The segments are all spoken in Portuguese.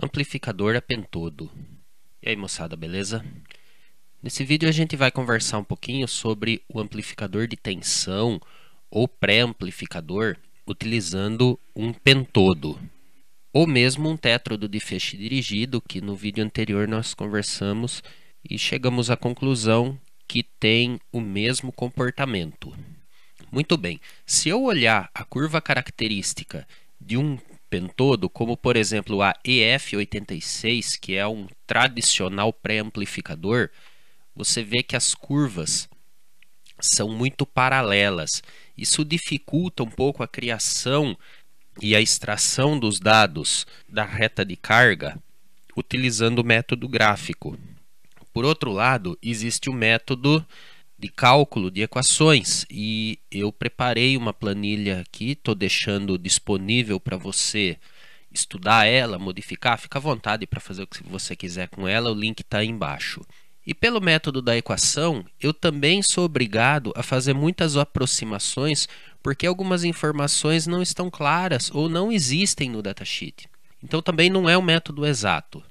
Amplificador a é pentodo. E aí moçada, beleza? Nesse vídeo a gente vai conversar um pouquinho sobre o amplificador de tensão ou pré-amplificador utilizando um pentodo ou mesmo um tétrodo de feixe dirigido que no vídeo anterior nós conversamos e chegamos à conclusão que tem o mesmo comportamento. Muito bem, se eu olhar a curva característica de um pentodo, como por exemplo a EF86, que é um tradicional pré-amplificador, você vê que as curvas são muito paralelas. Isso dificulta um pouco a criação e a extração dos dados da reta de carga utilizando o método gráfico. Por outro lado, existe o método de cálculo, de equações, e eu preparei uma planilha aqui, estou deixando disponível para você estudar ela, modificar, fica à vontade para fazer o que você quiser com ela, o link está aí embaixo. E pelo método da equação, eu também sou obrigado a fazer muitas aproximações porque algumas informações não estão claras ou não existem no datasheet. Então também não é um método exato.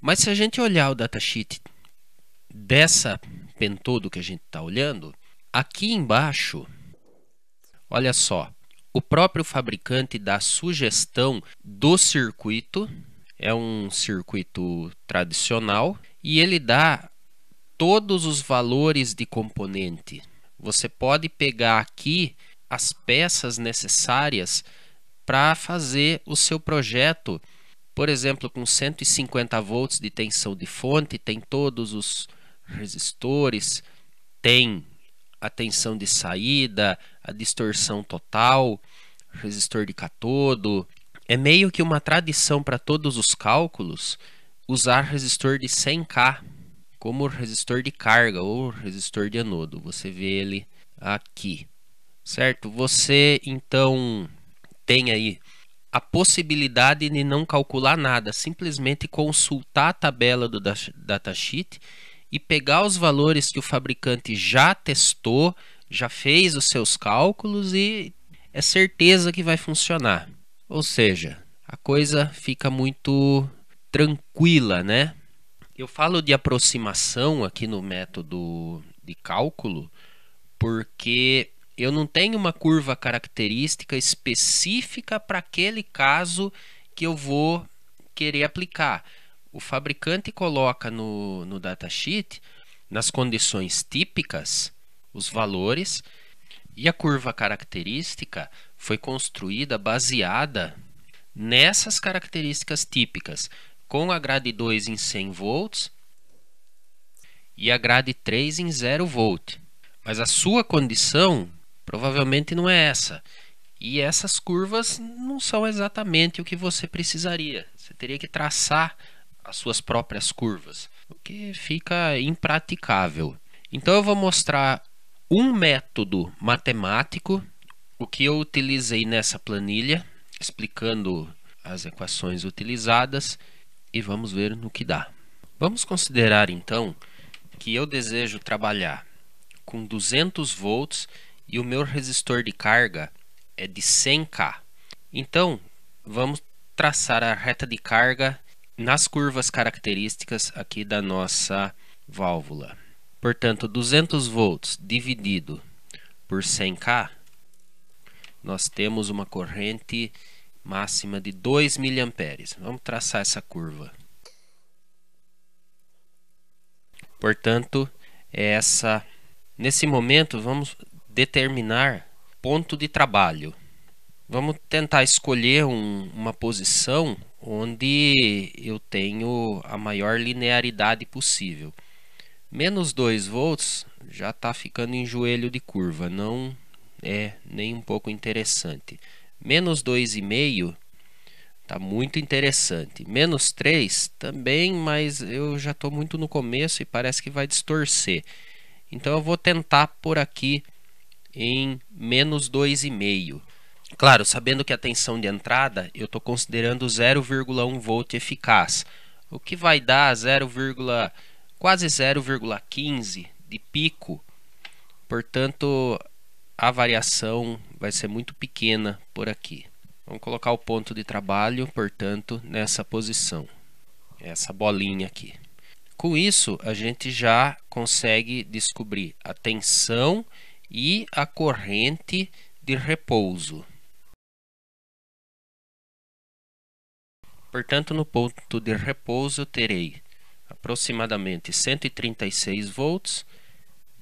Mas se a gente olhar o datasheet dessa pentodo que a gente está olhando, aqui embaixo, olha só, o próprio fabricante dá sugestão do circuito, é um circuito tradicional, e ele dá todos os valores de componente. Você pode pegar aqui as peças necessárias para fazer o seu projeto. Por exemplo, com 150 volts de tensão de fonte, tem todos os resistores, tem a tensão de saída, a distorção total, resistor de catodo. É meio que uma tradição para todos os cálculos usar resistor de 100K como resistor de carga ou resistor de anodo. Você vê ele aqui, certo? Você então tem aí a possibilidade de não calcular nada, simplesmente consultar a tabela do datasheet e pegar os valores que o fabricante já testou, já fez os seus cálculos e é certeza que vai funcionar. Ou seja, a coisa fica muito tranquila, né? Eu falo de aproximação aqui no método de cálculo porque eu não tenho uma curva característica específica para aquele caso que eu vou querer aplicar o fabricante coloca no, no datasheet, nas condições típicas, os valores e a curva característica foi construída baseada nessas características típicas, com a grade 2 em 100 volts e a grade 3 em 0 volt. Mas a sua condição provavelmente não é essa. E essas curvas não são exatamente o que você precisaria. Você teria que traçar as suas próprias curvas, o que fica impraticável. Então eu vou mostrar um método matemático, o que eu utilizei nessa planilha, explicando as equações utilizadas e vamos ver no que dá. Vamos considerar então que eu desejo trabalhar com 200 volts e o meu resistor de carga é de 100K. Então, vamos traçar a reta de carga nas curvas características aqui da nossa válvula. Portanto, 200 volts dividido por 100K, nós temos uma corrente máxima de 2 mA. Vamos traçar essa curva. Portanto, é essa nesse momento vamos determinar ponto de trabalho. Vamos tentar escolher um, uma posição onde eu tenho a maior linearidade possível. Menos 2 volts já está ficando em joelho de curva, não é nem um pouco interessante. Menos 2,5 está muito interessante. Menos 3 também, mas eu já estou muito no começo e parece que vai distorcer. Então eu vou tentar por aqui em menos 2,5. Claro, sabendo que a tensão de entrada, eu estou considerando 0,1 volt eficaz, o que vai dar 0, quase 0,15 de pico. Portanto, a variação vai ser muito pequena por aqui. Vamos colocar o ponto de trabalho, portanto, nessa posição, essa bolinha aqui. Com isso, a gente já consegue descobrir a tensão e a corrente de repouso. Portanto, no ponto de repouso eu terei aproximadamente 136 volts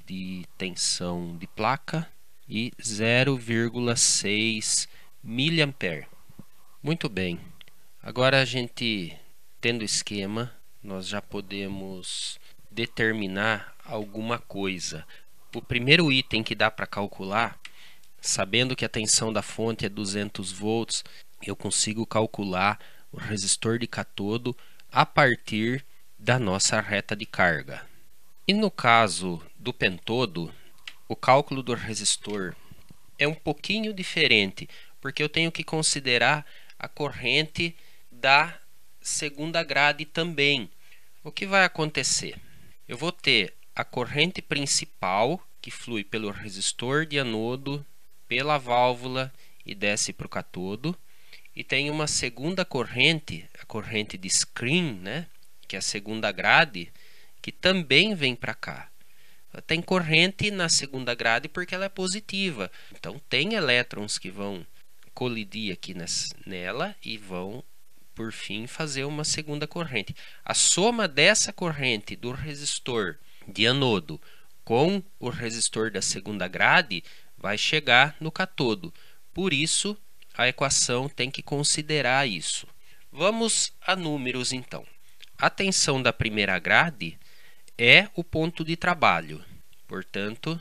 de tensão de placa e 0,6 miliampere. Muito bem. Agora a gente tendo esquema, nós já podemos determinar alguma coisa. O primeiro item que dá para calcular, sabendo que a tensão da fonte é 200 volts, eu consigo calcular o resistor de catodo a partir da nossa reta de carga. E no caso do pentodo, o cálculo do resistor é um pouquinho diferente, porque eu tenho que considerar a corrente da segunda grade também. O que vai acontecer? Eu vou ter a corrente principal que flui pelo resistor de anodo, pela válvula e desce para o catodo, e tem uma segunda corrente, a corrente de screen, né? que é a segunda grade, que também vem para cá. tem corrente na segunda grade porque ela é positiva. Então tem elétrons que vão colidir aqui nela e vão, por fim, fazer uma segunda corrente. A soma dessa corrente do resistor de anodo com o resistor da segunda grade vai chegar no catodo. Por isso, a equação tem que considerar isso. Vamos a números então. A tensão da primeira grade é o ponto de trabalho, portanto,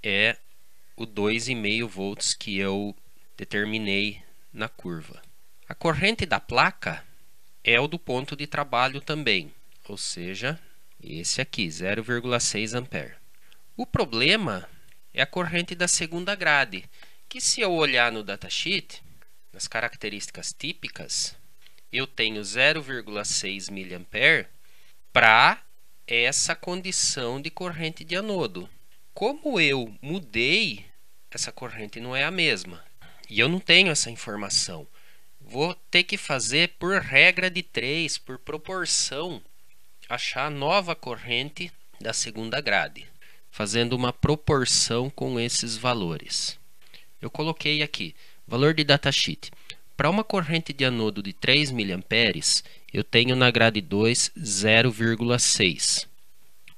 é o 2,5 volts que eu determinei na curva. A corrente da placa é o do ponto de trabalho também, ou seja, esse aqui, 0,6 ampere. O problema é a corrente da segunda grade, que se eu olhar no datasheet, nas características típicas, eu tenho 0,6 mA para essa condição de corrente de anodo. Como eu mudei, essa corrente não é a mesma. E eu não tenho essa informação. Vou ter que fazer por regra de 3, por proporção, achar a nova corrente da segunda grade, fazendo uma proporção com esses valores. Eu coloquei aqui Valor de datasheet. Para uma corrente de anodo de 3 mA, eu tenho na grade 2 0,6,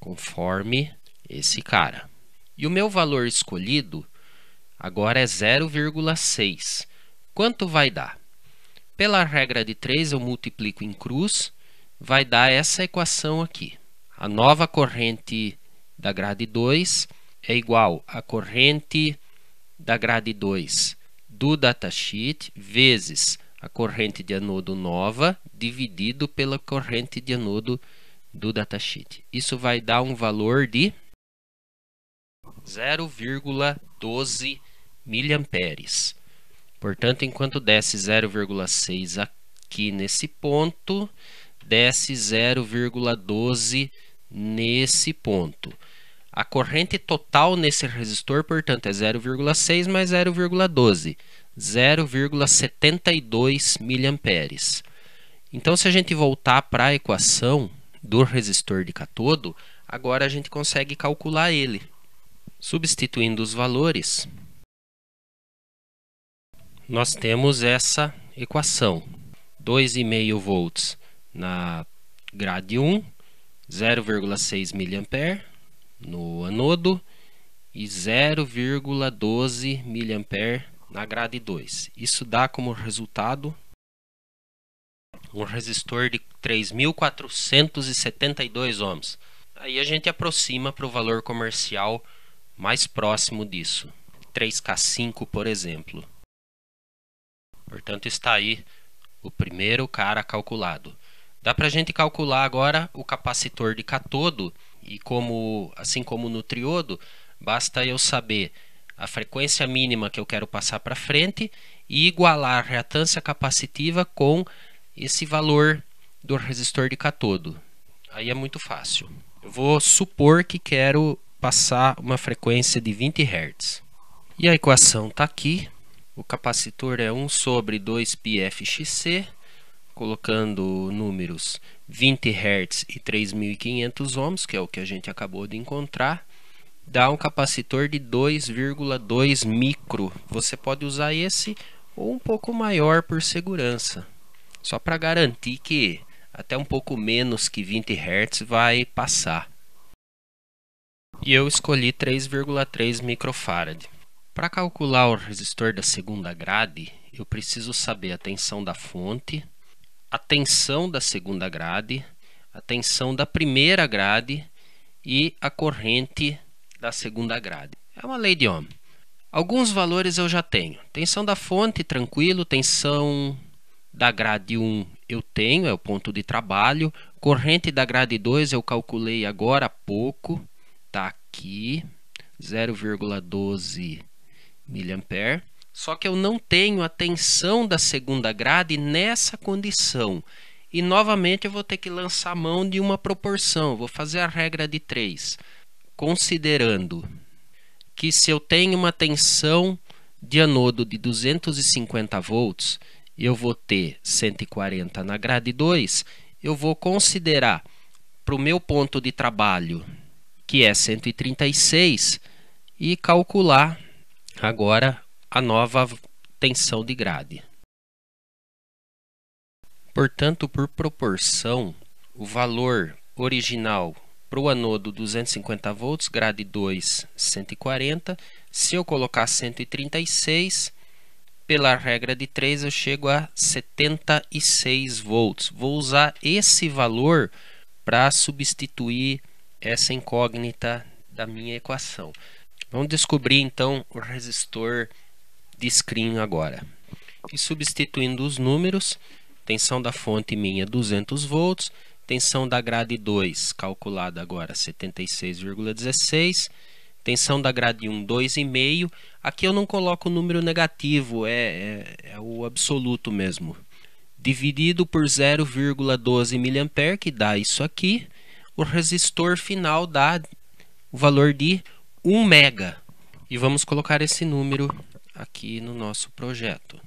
conforme esse cara. E o meu valor escolhido agora é 0,6. Quanto vai dar? Pela regra de 3, eu multiplico em cruz, vai dar essa equação aqui. A nova corrente da grade 2 é igual à corrente da grade 2 do datasheet vezes a corrente de anodo nova dividido pela corrente de anodo do datasheet. Isso vai dar um valor de 0,12 miliamperes. Portanto, enquanto desce 0,6 aqui nesse ponto, desce 0,12 nesse ponto. A corrente total nesse resistor, portanto, é 0,6 mais 0,12, 0,72 mA. Então, se a gente voltar para a equação do resistor de catodo, agora a gente consegue calcular ele, substituindo os valores. Nós temos essa equação, 2,5 volts na grade 1, 0,6 miliamper no anodo e 0,12 mA na grade 2. Isso dá como resultado um resistor de 3.472 ohms. Aí a gente aproxima para o valor comercial mais próximo disso, 3K5, por exemplo. Portanto, está aí o primeiro cara calculado. Dá para a gente calcular agora o capacitor de catodo e como, assim como no triodo, basta eu saber a frequência mínima que eu quero passar para frente e igualar a reatância capacitiva com esse valor do resistor de catodo. Aí é muito fácil. Eu vou supor que quero passar uma frequência de 20 Hz. E a equação está aqui. O capacitor é 1 sobre 2πfxc, colocando números 20 Hz e 3.500 ohms, que é o que a gente acabou de encontrar, dá um capacitor de 2,2 micro. Você pode usar esse ou um pouco maior por segurança, só para garantir que até um pouco menos que 20 Hz vai passar. E eu escolhi 3,3 microfarad. Para calcular o resistor da segunda grade, eu preciso saber a tensão da fonte, a tensão da segunda grade, a tensão da primeira grade e a corrente da segunda grade. É uma lei de Ohm. Alguns valores eu já tenho. Tensão da fonte, tranquilo. Tensão da grade 1 eu tenho, é o ponto de trabalho. Corrente da grade 2 eu calculei agora há pouco. Está aqui, 0,12 miliampere. Só que eu não tenho a tensão da segunda grade nessa condição. E novamente eu vou ter que lançar mão de uma proporção, vou fazer a regra de 3, considerando que se eu tenho uma tensão de anodo de 250 volts, eu vou ter 140 na grade 2, eu vou considerar para o meu ponto de trabalho, que é 136, e calcular agora a nova tensão de grade. Portanto, por proporção, o valor original para o anodo 250 volts, grade 2, 140. Se eu colocar 136, pela regra de 3 eu chego a 76 volts. Vou usar esse valor para substituir essa incógnita da minha equação. Vamos descobrir então o resistor de screen agora. E substituindo os números, tensão da fonte minha 200 é volts, tensão da grade 2 calculada agora 76,16, tensão da grade 1 2,5. Aqui eu não coloco o número negativo, é, é, é o absoluto mesmo. Dividido por 0,12 mA, que dá isso aqui, o resistor final dá o valor de 1 mega. E vamos colocar esse número aqui no nosso projeto.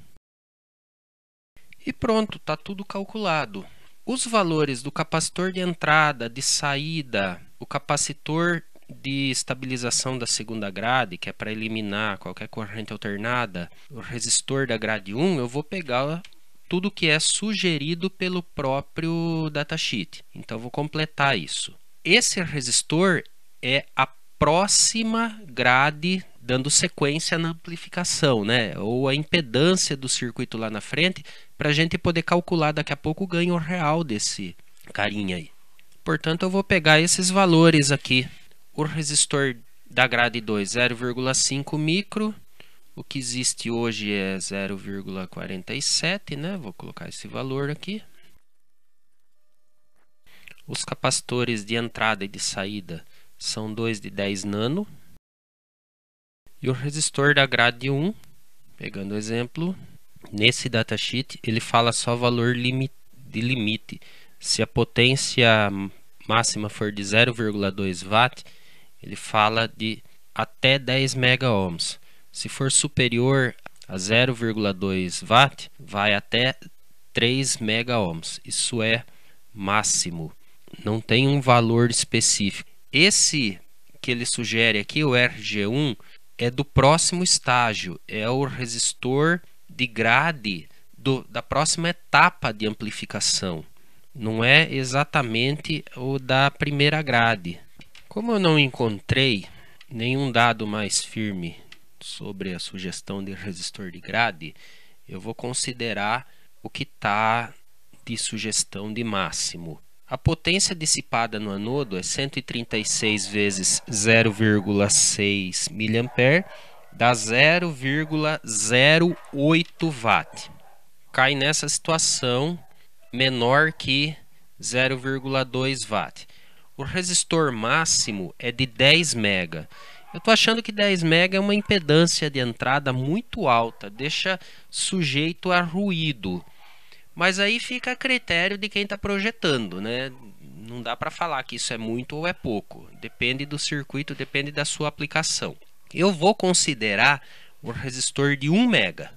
E pronto, está tudo calculado. Os valores do capacitor de entrada, de saída, o capacitor de estabilização da segunda grade, que é para eliminar qualquer corrente alternada, o resistor da grade 1, eu vou pegar tudo que é sugerido pelo próprio datasheet. Então, vou completar isso. Esse resistor é a próxima grade dando sequência na amplificação, né? Ou a impedância do circuito lá na frente, para a gente poder calcular daqui a pouco o ganho real desse carinha aí. Portanto, eu vou pegar esses valores aqui. O resistor da grade 2, 0,5 micro. O que existe hoje é 0,47, né? Vou colocar esse valor aqui. Os capacitores de entrada e de saída são dois de 10 nano. E o resistor da grade 1, pegando o exemplo, nesse datasheet ele fala só valor de limite. Se a potência máxima for de 0,2 W, ele fala de até 10 megaohms. Se for superior a 0,2 W, vai até 3 megaohms. Isso é máximo. Não tem um valor específico. Esse que ele sugere aqui, o RG1, é do próximo estágio, é o resistor de grade do, da próxima etapa de amplificação, não é exatamente o da primeira grade. Como eu não encontrei nenhum dado mais firme sobre a sugestão de resistor de grade, eu vou considerar o que está de sugestão de máximo. A potência dissipada no anodo é 136 vezes 0,6 mA, dá 0,08 watt. Cai nessa situação menor que 0,2 watt. O resistor máximo é de 10 mega. Eu estou achando que 10 mega é uma impedância de entrada muito alta, deixa sujeito a ruído. Mas aí fica a critério de quem está projetando, né? Não dá para falar que isso é muito ou é pouco. Depende do circuito, depende da sua aplicação. Eu vou considerar o resistor de 1 mega.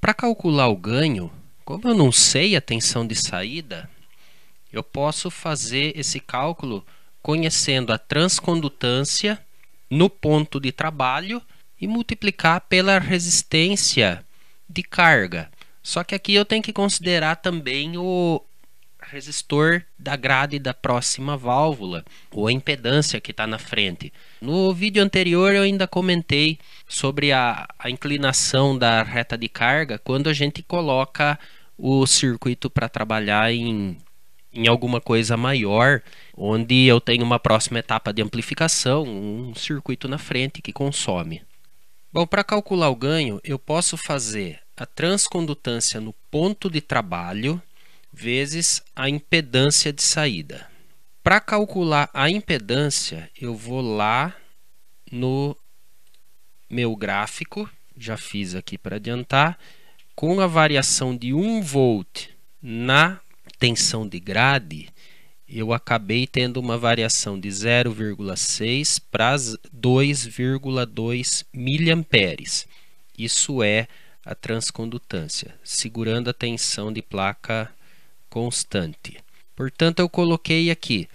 Para calcular o ganho, como eu não sei a tensão de saída, eu posso fazer esse cálculo conhecendo a transcondutância no ponto de trabalho e multiplicar pela resistência de carga. Só que aqui eu tenho que considerar também o resistor da grade da próxima válvula, ou a impedância que está na frente. No vídeo anterior eu ainda comentei sobre a, a inclinação da reta de carga quando a gente coloca o circuito para trabalhar em em alguma coisa maior, onde eu tenho uma próxima etapa de amplificação, um circuito na frente que consome. Bom, para calcular o ganho, eu posso fazer a transcondutância no ponto de trabalho vezes a impedância de saída. Para calcular a impedância, eu vou lá no meu gráfico, já fiz aqui para adiantar, com a variação de 1 volt na tensão de grade, eu acabei tendo uma variação de 0,6 para 2,2 miliamperes. Isso é a transcondutância, segurando a tensão de placa constante. Portanto, eu coloquei aqui: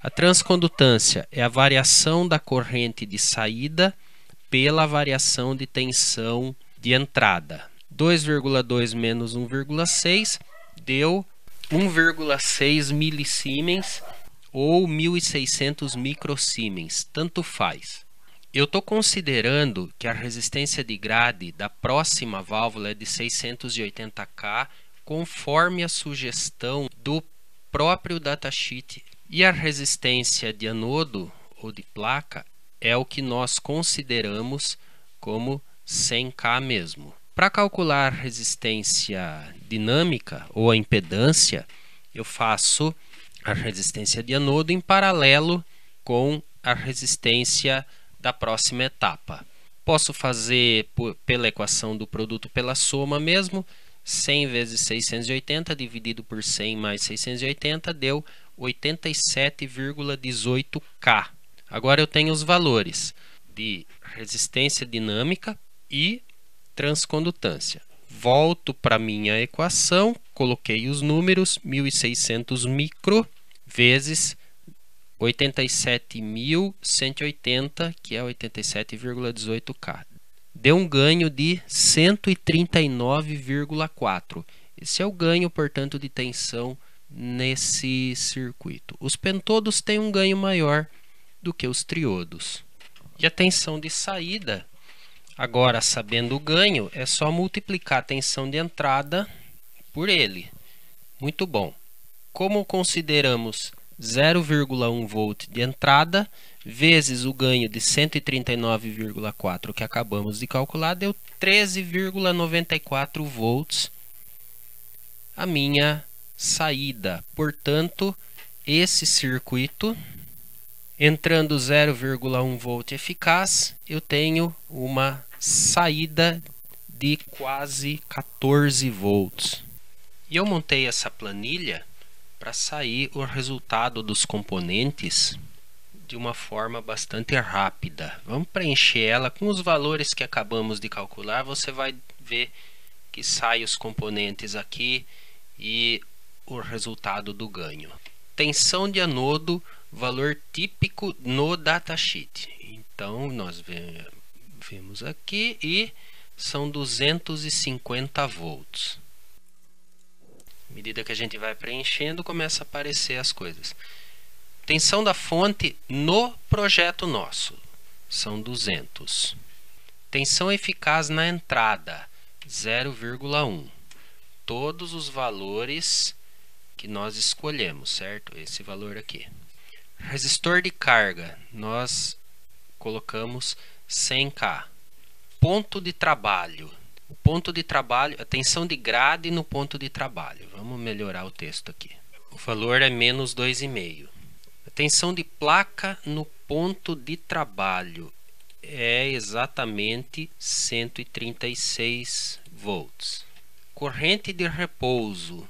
a transcondutância é a variação da corrente de saída pela variação de tensão de entrada. 2,2 menos 1,6 deu 1,6 milisiemens ou 1600 microsiemens, tanto faz. Eu estou considerando que a resistência de grade da próxima válvula é de 680K, conforme a sugestão do próprio datasheet. E a resistência de anodo ou de placa é o que nós consideramos como 100K mesmo. Para calcular a resistência dinâmica ou a impedância, eu faço a resistência de anodo em paralelo com a resistência dinâmica da próxima etapa. Posso fazer por, pela equação do produto pela soma mesmo, 100 vezes 680 dividido por 100 mais 680 deu 87,18K. Agora eu tenho os valores de resistência dinâmica e transcondutância. Volto para minha equação, coloquei os números 1600 micro vezes 87.180, que é 87,18K. Deu um ganho de 139,4. Esse é o ganho, portanto, de tensão nesse circuito. Os pentodos têm um ganho maior do que os triodos. E a tensão de saída, agora sabendo o ganho, é só multiplicar a tensão de entrada por ele. Muito bom. Como consideramos 0,1 volt de entrada vezes o ganho de 139,4 que acabamos de calcular deu 13,94 volts a minha saída. Portanto, esse circuito entrando 0,1 volt eficaz, eu tenho uma saída de quase 14 volts. E eu montei essa planilha para sair o resultado dos componentes de uma forma bastante rápida. Vamos preencher ela com os valores que acabamos de calcular. Você vai ver que sai os componentes aqui e o resultado do ganho. Tensão de anodo, valor típico no datasheet. Então, nós vemos aqui e são 250 volts. À medida que a gente vai preenchendo, começa a aparecer as coisas. Tensão da fonte no projeto nosso são 200. Tensão eficaz na entrada 0,1. Todos os valores que nós escolhemos, certo? Esse valor aqui. Resistor de carga, nós colocamos 100K. Ponto de trabalho, Ponto de trabalho, tensão de grade no ponto de trabalho. Vamos melhorar o texto aqui. O valor é menos 2,5. tensão de placa no ponto de trabalho é exatamente 136 volts. Corrente de repouso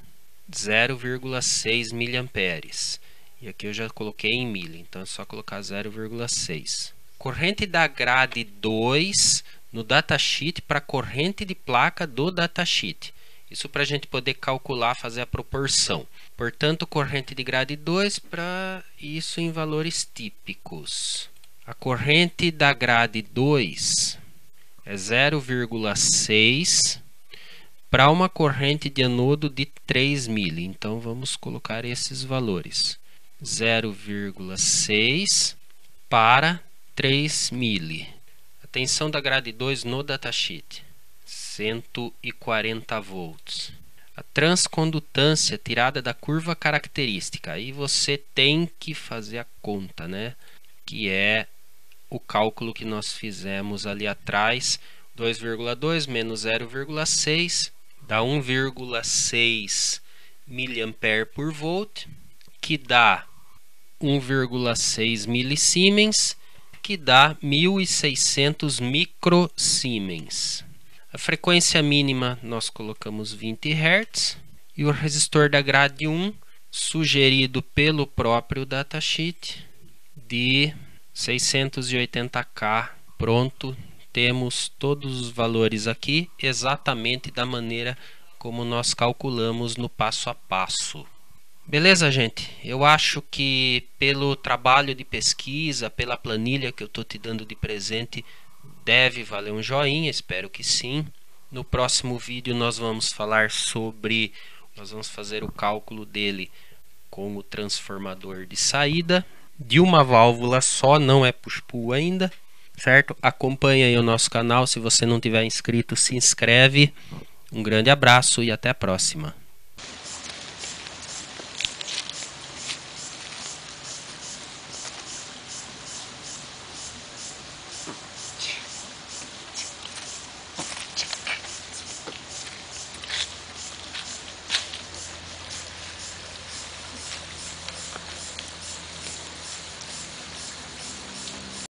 0,6 miliamperes. E aqui eu já coloquei em milha, então é só colocar 0,6. Corrente da grade 2 no datasheet para a corrente de placa do datasheet. Isso para a gente poder calcular, fazer a proporção. Portanto, corrente de grade 2 para isso em valores típicos. A corrente da grade 2 é 0,6 para uma corrente de anodo de 3 mil. Então, vamos colocar esses valores. 0,6 para 3 mili. Tensão da grade 2 no datasheet, 140 volts. A transcondutância tirada da curva característica. Aí você tem que fazer a conta, né? Que é o cálculo que nós fizemos ali atrás. 2,2 menos 0,6 dá 1,6 mA por volt, que dá 1,6 milisiemens que dá 1.600 microsiemens. A frequência mínima nós colocamos 20 Hz e o resistor da grade 1, sugerido pelo próprio datasheet, de 680K. Pronto, temos todos os valores aqui exatamente da maneira como nós calculamos no passo a passo. Beleza, gente? Eu acho que pelo trabalho de pesquisa, pela planilha que eu estou te dando de presente, deve valer um joinha, espero que sim. No próximo vídeo nós vamos falar sobre, nós vamos fazer o cálculo dele com o transformador de saída de uma válvula só, não é push-pull ainda, certo? Acompanhe aí o nosso canal, se você não tiver inscrito, se inscreve. Um grande abraço e até a próxima.